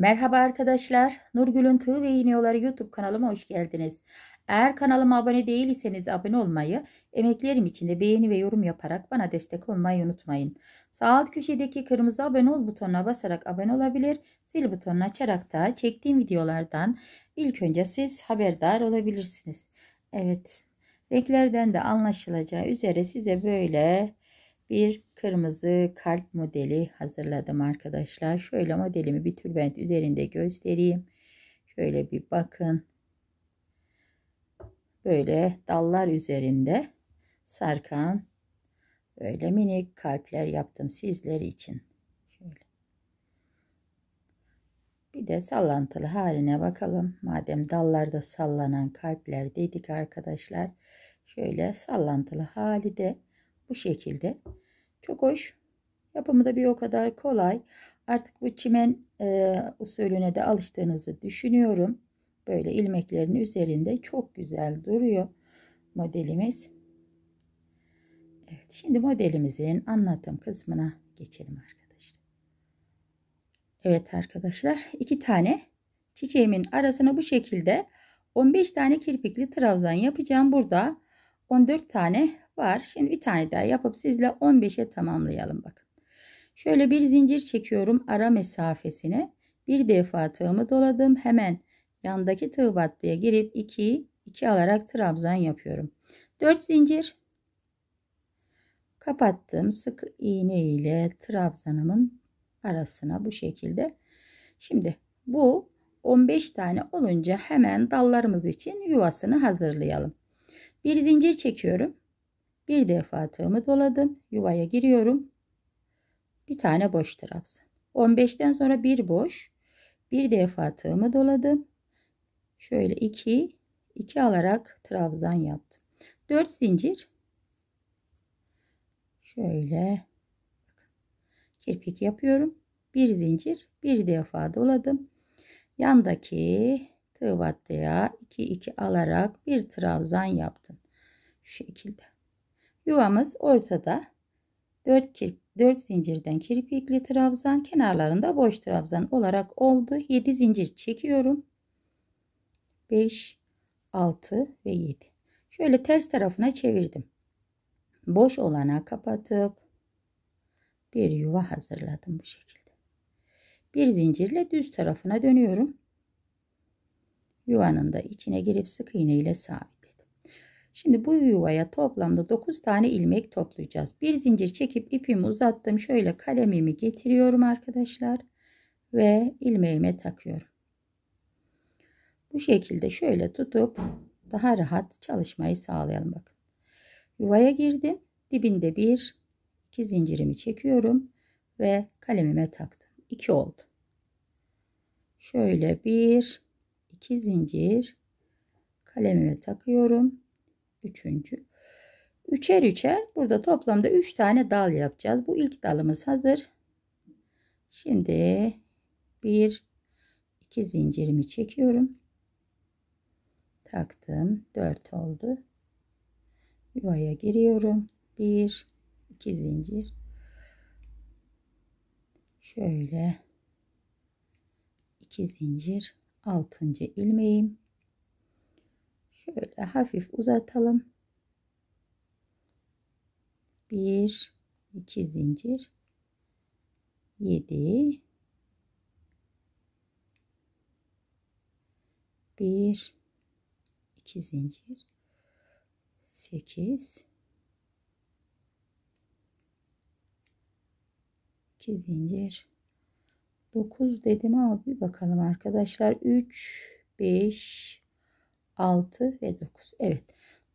Merhaba arkadaşlar. Nurgül'ün Tığ ve İğneyoları YouTube kanalıma hoş geldiniz. Eğer kanalıma abone değilseniz abone olmayı, emeklerim için de beğeni ve yorum yaparak bana destek olmayı unutmayın. Sağ alt köşedeki kırmızı abone ol butonuna basarak abone olabilir, zil butonunu açarak da çektiğim videolardan ilk önce siz haberdar olabilirsiniz. Evet, renklerden de anlaşılacağı üzere size böyle bir kırmızı kalp modeli hazırladım arkadaşlar. Şöyle modelimi bir tülbent üzerinde göstereyim. Şöyle bir bakın. Böyle dallar üzerinde sarkan böyle minik kalpler yaptım sizler için. Şöyle. Bir de sallantılı haline bakalım. Madem dallarda sallanan kalpler dedik arkadaşlar. Şöyle sallantılı hali de bu şekilde çok hoş. Yapımı da bir o kadar kolay. Artık bu çimen e, usulüne de alıştığınızı düşünüyorum. Böyle ilmeklerin üzerinde çok güzel duruyor modelimiz. Evet şimdi modelimizin anlatım kısmına geçelim arkadaşlar. Evet arkadaşlar iki tane çiçeğimin arasına bu şekilde 15 tane kirpikli trabzan yapacağım. Burada 14 tane var. Şimdi bir tane daha yapıp sizle 15'e tamamlayalım bakın. Şöyle bir zincir çekiyorum ara mesafesine. Bir defa tığımı doladım. Hemen yandaki tığ battıya girip 2 2 alarak trabzan yapıyorum. 4 zincir kapattım. Sık iğne ile trabzanımın arasına bu şekilde. Şimdi bu 15 tane olunca hemen dallarımız için yuvasını hazırlayalım. Bir zincir çekiyorum. Bir defa tığımı doladım. Yuvaya giriyorum. Bir tane boş trabzan. 15'ten sonra bir boş. Bir defa tığımı doladım. Şöyle 2 2 alarak trabzan yaptım. 4 zincir. Şöyle kirpik yapıyorum. Bir zincir, bir defa doladım. Yandaki tığ battıya 2 2 alarak bir trabzan yaptım. Şu şekilde. Yuvamız ortada. 4, 4 zincirden kirpikli trabzan kenarlarında boş trabzan olarak oldu. 7 zincir çekiyorum. 5, 6 ve 7. Şöyle ters tarafına çevirdim. Boş olana kapatıp bir yuva hazırladım bu şekilde. Bir zincirle düz tarafına dönüyorum. Yuvanın da içine girip sık iğne ile sabit. Şimdi bu yuvaya toplamda 9 tane ilmek toplayacağız. Bir zincir çekip ipimi uzattım. Şöyle kalemimi getiriyorum arkadaşlar. Ve ilmeğime takıyorum. Bu şekilde şöyle tutup daha rahat çalışmayı sağlayalım. Bakın. Yuvaya girdim. Dibinde bir, iki zincirimi çekiyorum. Ve kalemime taktım. 2 oldu. Şöyle bir, iki zincir kalemime takıyorum Üçüncü. Üçer üçer burada toplamda üç tane dal yapacağız. Bu ilk dalımız hazır. Şimdi bir iki zincirimi çekiyorum. Taktım. dört oldu. Yuvaya giriyorum. bir iki zincir. Şöyle iki zincir altıncı ilmeğim Şöyle hafif uzatalım. Bir, iki zincir. Yedi. Bir, iki zincir. Sekiz. iki zincir. 9 dedim ama bir bakalım arkadaşlar. 3, 5, 6 ve 9. Evet.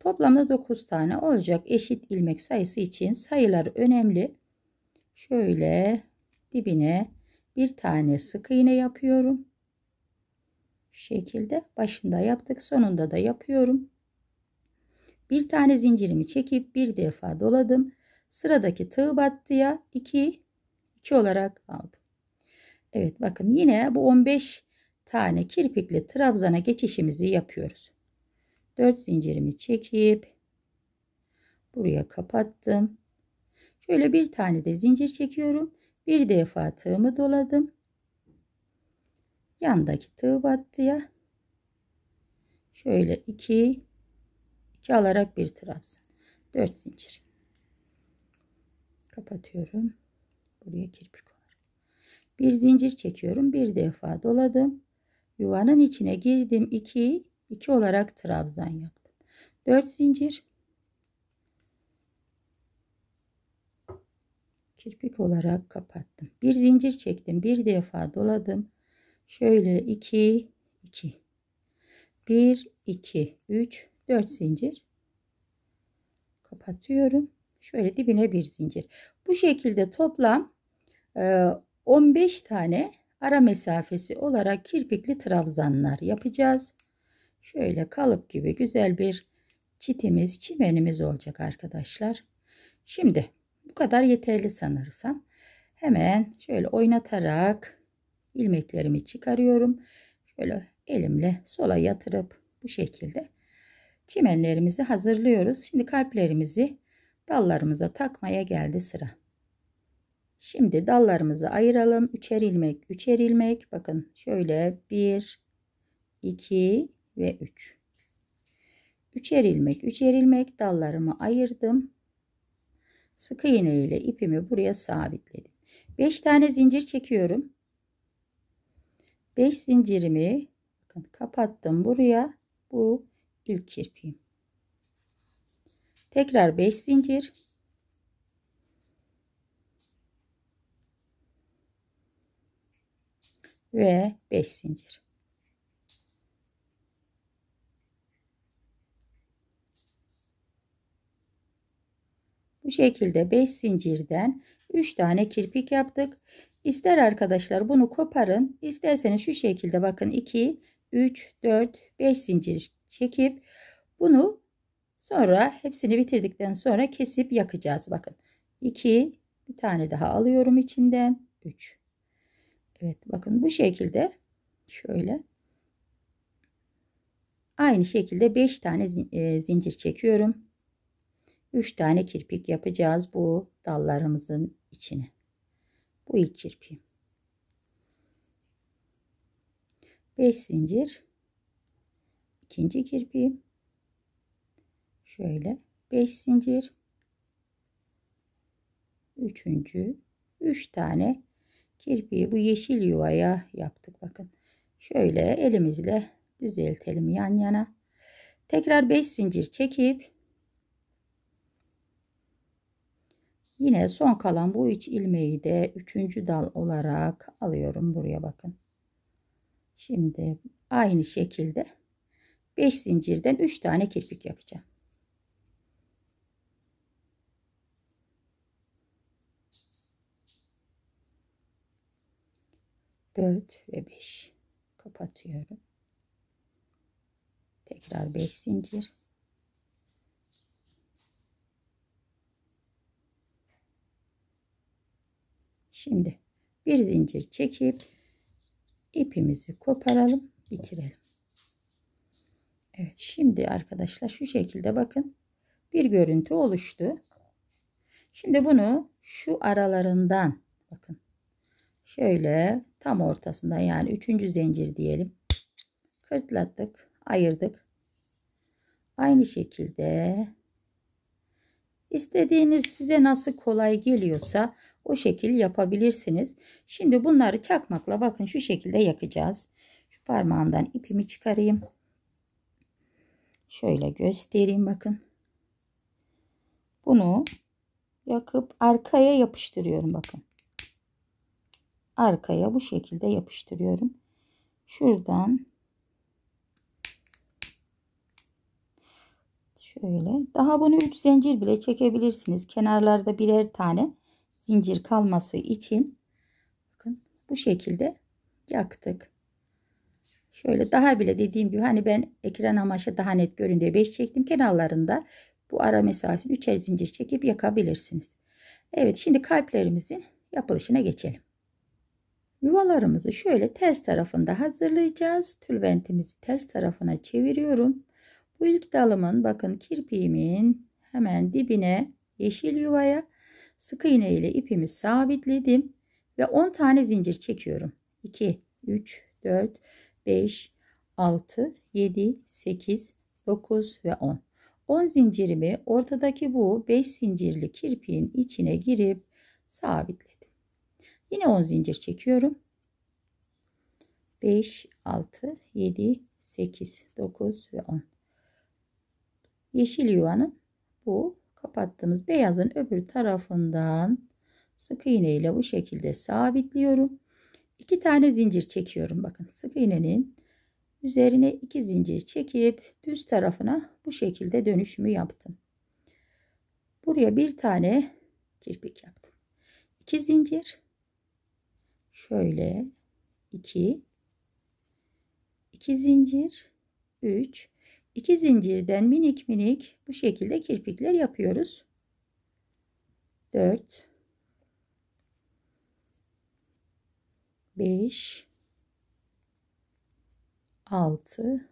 Toplamda 9 tane olacak. Eşit ilmek sayısı için sayılar önemli. Şöyle dibine bir tane sık iğne yapıyorum. Şu şekilde başında yaptık. Sonunda da yapıyorum. Bir tane zincirimi çekip bir defa doladım. Sıradaki tığ battıya 2 2 olarak aldım. Evet bakın yine bu 15 tane kirpikli trabzana geçişimizi yapıyoruz. 4 zincirimi çekip buraya kapattım. Şöyle bir tane de zincir çekiyorum. Bir defa tığımı doladım. Yandaki tığ battıya şöyle 2 2 alarak bir trabzan. 4 zincir. Kapatıyorum. Buraya kirpik olarak. Bir zincir çekiyorum. Bir defa doladım. Yuvanın içine girdim. 2 2 olarak trabzan yaptım 4 zincir kirpik olarak kapattım bir zincir çektim bir defa doladım şöyle 2 2 1 2 3 4 zincir kapatıyorum şöyle dibine bir zincir bu şekilde toplam 15 e, tane ara mesafesi olarak kirpikli trabzanlar yapacağız Şöyle kalıp gibi güzel bir çitimiz, çimenimiz olacak arkadaşlar. Şimdi bu kadar yeterli sanırsam. Hemen şöyle oynatarak ilmeklerimi çıkarıyorum. Şöyle elimle sola yatırıp bu şekilde çimenlerimizi hazırlıyoruz. Şimdi kalplerimizi dallarımıza takmaya geldi sıra. Şimdi dallarımızı ayıralım. Üçer ilmek, üçer ilmek. Bakın şöyle bir, iki, ve 3. 3'er ilmek, 3'er ilmek dallarımı ayırdım. Sık iğne ile ipimi buraya sabitledim. 5 tane zincir çekiyorum. 5 zincirimi kapattım buraya. Bu ilk kirpiğim. Tekrar 5 zincir. Ve 5 zincir. Bu şekilde 5 zincirden 3 tane kirpik yaptık. İster arkadaşlar bunu koparın. isterseniz şu şekilde bakın 2, 3, 4, 5 zincir çekip bunu sonra hepsini bitirdikten sonra kesip yakacağız. Bakın 2 bir tane daha alıyorum içinden 3. Evet bakın bu şekilde şöyle aynı şekilde 5 tane e, zincir çekiyorum. 3 tane kirpik yapacağız bu dallarımızın içine. Bu ilk kirpiğim. 5 zincir. ikinci kirpiğim. Şöyle 5 zincir. Üçüncü 3 üç tane kirpiği bu yeşil yuvaya yaptık bakın. Şöyle elimizle düzeltelim yan yana. Tekrar 5 zincir çekip Yine son kalan bu üç ilmeği de üçüncü dal olarak alıyorum buraya bakın. Şimdi aynı şekilde 5 zincirden 3 tane kirpik yapacağım. Dört ve beş kapatıyorum. Tekrar beş zincir. Şimdi bir zincir çekip ipimizi koparalım bitirelim. Evet şimdi arkadaşlar şu şekilde bakın bir görüntü oluştu. Şimdi bunu şu aralarından bakın şöyle tam ortasından yani üçüncü zincir diyelim kırtlattık ayırdık. Aynı şekilde istediğiniz size nasıl kolay geliyorsa o şekil yapabilirsiniz. Şimdi bunları çakmakla bakın şu şekilde yakacağız. Şu parmağımdan ipimi çıkarayım. Şöyle göstereyim bakın. Bunu yakıp arkaya yapıştırıyorum bakın. Arkaya bu şekilde yapıştırıyorum. Şuradan şöyle daha bunu 3 zincir bile çekebilirsiniz. Kenarlarda birer tane zincir kalması için bakın bu şekilde yaktık. Şöyle daha bile dediğim gibi hani ben ekran amaçlı daha net görün diye 5 çektim. Kenarlarında bu ara mesafesini 3'er zincir çekip yakabilirsiniz. Evet şimdi kalplerimizin yapılışına geçelim. Yuvalarımızı şöyle ters tarafında hazırlayacağız. Tülbentimizi ters tarafına çeviriyorum. Bu ilk dalımın bakın kirpiğimin hemen dibine yeşil yuvaya Sık iğne ile ipimi sabitledim ve 10 tane zincir çekiyorum. 2, 3, 4, 5, 6, 7, 8, 9 ve 10. 10 zincirimi ortadaki bu 5 zincirli kirpiğin içine girip sabitledim. Yine 10 zincir çekiyorum. 5, 6, 7, 8, 9 ve 10. Yeşil yuvanın bu kapattığımız beyazın öbür tarafından sık iğne ile bu şekilde sabitliyorum. İki tane zincir çekiyorum. Bakın sık iğnenin üzerine iki zincir çekip düz tarafına bu şekilde dönüşümü yaptım. Buraya bir tane kirpik yaptım. İki zincir. Şöyle iki, iki zincir. üç iki zincirden minik minik bu şekilde kirpikler yapıyoruz. 4 5 6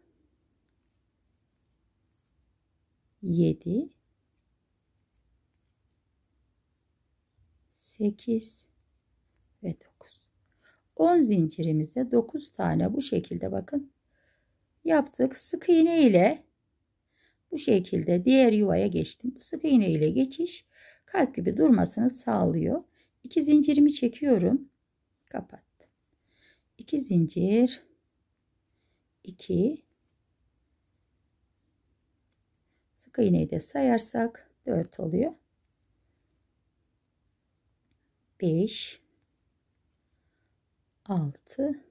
7 8 ve 9 10 zincirimize 9 tane bu şekilde bakın yaptık. Sık iğne ile bu şekilde diğer yuvaya geçtim. Bu sık iğne ile geçiş kalp gibi durmasını sağlıyor. İki zincirimi çekiyorum. Kapattım. İki zincir. 2 sık iğneyi de sayarsak dört oluyor. beş, altı.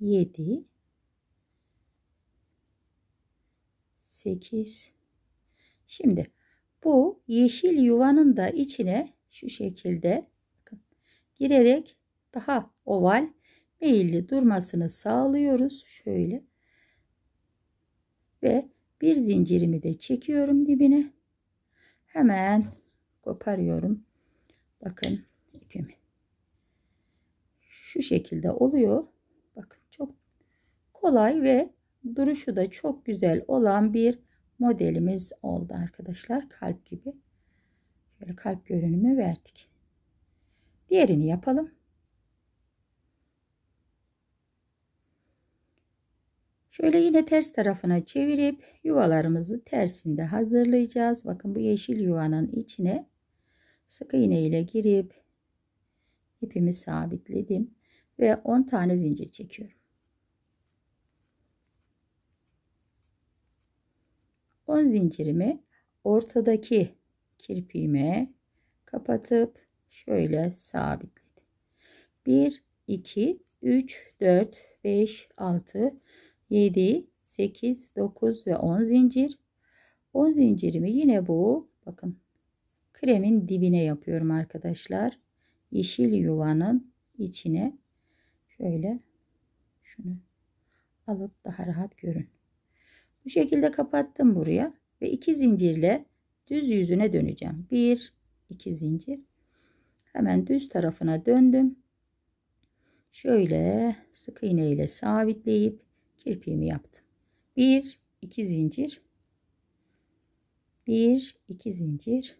7 8 Şimdi bu yeşil yuvanın da içine şu şekilde bakın, girerek daha oval meyilli durmasını sağlıyoruz. Şöyle ve bir zincirimi de çekiyorum dibine. Hemen koparıyorum. Bakın ipimi. Şu şekilde oluyor kolay ve duruşu da çok güzel olan bir modelimiz oldu arkadaşlar. Kalp gibi. Şöyle kalp görünümü verdik. Diğerini yapalım. Şöyle yine ters tarafına çevirip yuvalarımızı tersinde hazırlayacağız. Bakın bu yeşil yuvanın içine sık iğne ile girip ipimi sabitledim ve 10 tane zincir çekiyorum. 10 zincirimi ortadaki kirpiğime kapatıp şöyle sabitledim. 1 2 3 4 5 6 7 8 9 ve 10 zincir. 10 zincirimi yine bu bakın kremin dibine yapıyorum arkadaşlar. Yeşil yuvanın içine şöyle şunu alıp daha rahat görün. Bu şekilde kapattım buraya ve iki zincirle düz yüzüne döneceğim. Bir, iki zincir. Hemen düz tarafına döndüm. Şöyle sık iğne ile sabitleyip kirpiğimi yaptım. Bir, iki zincir. Bir, iki zincir.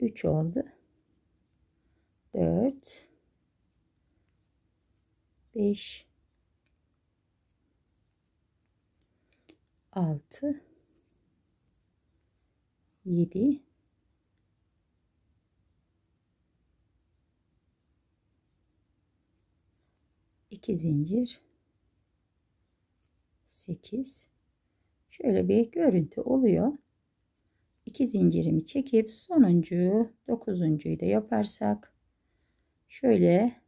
3 oldu. 4 5 6 7 2 zincir 8 şöyle bir görüntü oluyor 2 zincirimi çekip sonuncuyu dokuzuncuyu da yaparsak şöyle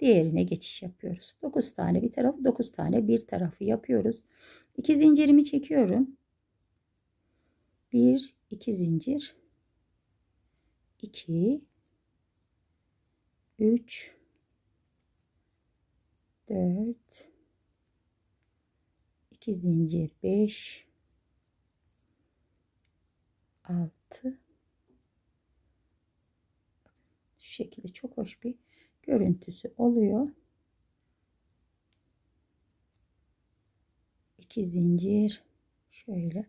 diğerine geçiş yapıyoruz 9 tane bir tarafı 9 tane bir tarafı yapıyoruz 2 zincirimi çekiyorum. 1 2 zincir 2 3 4 2 zincir 5 6 şu şekilde çok hoş bir görüntüsü oluyor. 2 zincir şöyle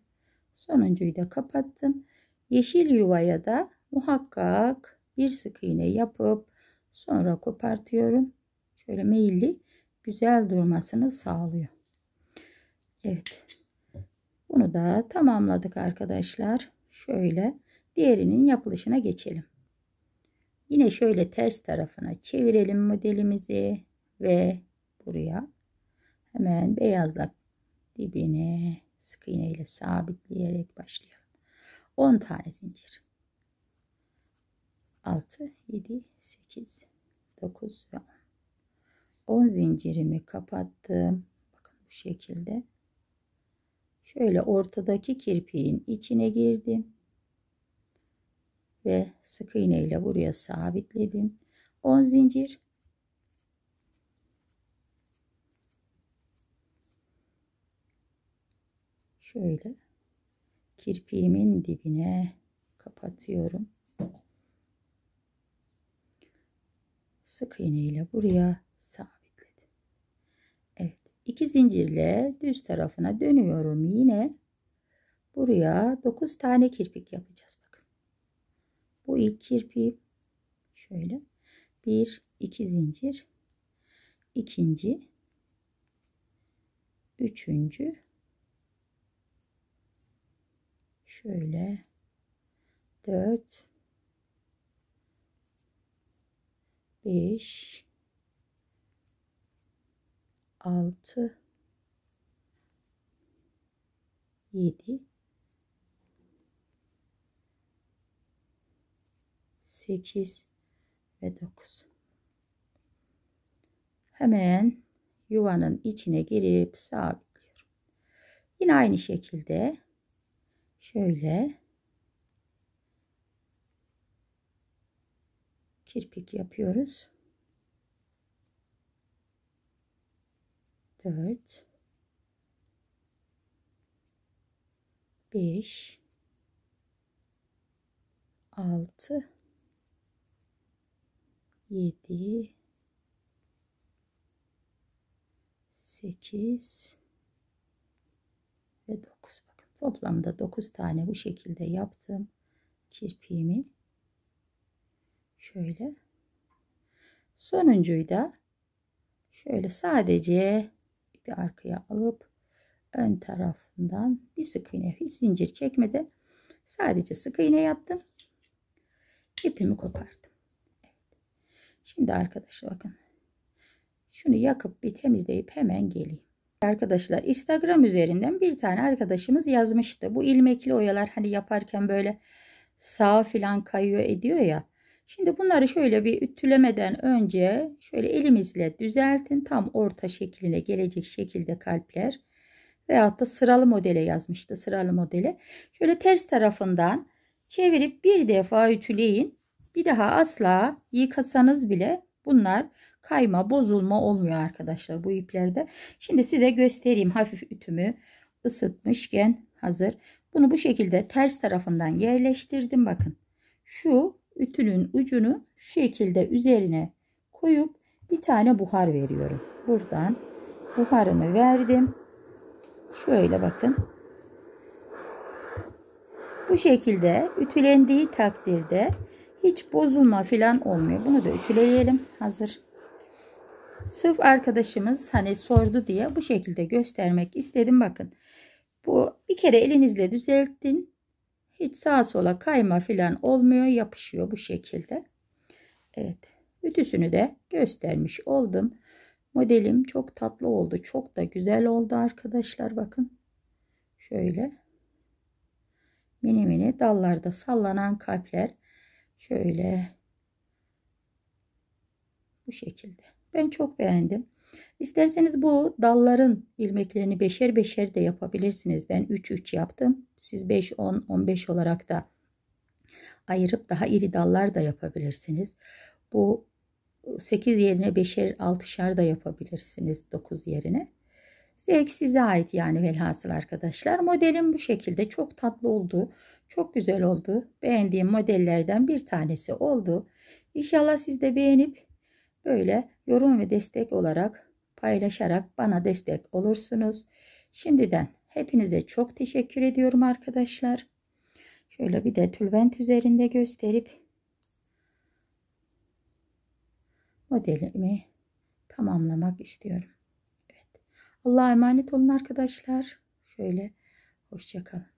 sonuncuyu da kapattım. Yeşil yuvaya da muhakkak bir sık iğne yapıp sonra kopartıyorum. Şöyle meyilli güzel durmasını sağlıyor. Evet. Bunu da tamamladık arkadaşlar. Şöyle diğerinin yapılışına geçelim. Yine şöyle ters tarafına çevirelim modelimizi ve buraya hemen beyazla dibine sık iğne ile sabitleyerek başlayalım. 10 tane zincir. 6, 7, 8, 9 ve 10. 10 zincirimi kapattım. Bakın bu şekilde. Şöyle ortadaki kirpiğin içine girdim. Ve sık iğne ile buraya sabitledim. 10 zincir. şöyle kirpiğimin dibine kapatıyorum. Sık iğne ile buraya sabitledim. Evet, iki zincirle düz tarafına dönüyorum. Yine buraya 9 tane kirpik yapacağız. Bakın. Bu ilk kirpiğim şöyle bir iki zincir ikinci üçüncü şöyle 4 5 6 7 8 ve 9 hemen yuvanın içine girip sabitliyorum yine aynı şekilde şöyle kirpik yapıyoruz. 4 5 6 7 8 ve 9 Toplamda 9 tane bu şekilde yaptım. Kirpiğimi şöyle. Sonuncuyu da şöyle sadece ipi arkaya alıp ön tarafından bir sık iğne hiç zincir çekmeden sadece sık iğne yaptım. İpimi kopardım. Evet. Şimdi arkadaşlar bakın. Şunu yakıp bir temizleyip hemen geleyim arkadaşlar Instagram üzerinden bir tane arkadaşımız yazmıştı. Bu ilmekli oyalar hani yaparken böyle sağa filan kayıyor ediyor ya. Şimdi bunları şöyle bir ütülemeden önce şöyle elimizle düzeltin. Tam orta şekline gelecek şekilde kalpler. Veyahut da sıralı modele yazmıştı sıralı modele. Şöyle ters tarafından çevirip bir defa ütüleyin. Bir daha asla yıkasanız bile bunlar kayma bozulma olmuyor arkadaşlar bu iplerde. Şimdi size göstereyim hafif ütümü ısıtmışken hazır. Bunu bu şekilde ters tarafından yerleştirdim bakın. Şu ütünün ucunu şu şekilde üzerine koyup bir tane buhar veriyorum. Buradan buharımı verdim. Şöyle bakın. Bu şekilde ütülendiği takdirde hiç bozulma filan olmuyor. Bunu da ütüleyelim. Hazır. Sırf arkadaşımız hani sordu diye bu şekilde göstermek istedim. Bakın bu bir kere elinizle düzelttin. Hiç sağa sola kayma filan olmuyor. Yapışıyor bu şekilde. Evet. Ütüsünü de göstermiş oldum. Modelim çok tatlı oldu. Çok da güzel oldu arkadaşlar. Bakın. Şöyle. Mini mini dallarda sallanan kalpler. Şöyle bu şekilde. Ben çok beğendim. İsterseniz bu dalların ilmeklerini beşer beşer de yapabilirsiniz. Ben 3-3 yaptım. Siz 5-10-15 olarak da ayırıp daha iri dallar da yapabilirsiniz. Bu 8 e, yerine 5'er 6'şar da yapabilirsiniz 9 yerine. Zevk size ait yani velhasıl arkadaşlar. Modelim bu şekilde çok tatlı oldu. Çok güzel oldu. Beğendiğim modellerden bir tanesi oldu. İnşallah siz de beğenip Böyle yorum ve destek olarak paylaşarak bana destek olursunuz. Şimdiden hepinize çok teşekkür ediyorum arkadaşlar. Şöyle bir de tülbent üzerinde gösterip modelimi tamamlamak istiyorum. Evet. Allah'a emanet olun arkadaşlar. Şöyle hoşçakalın.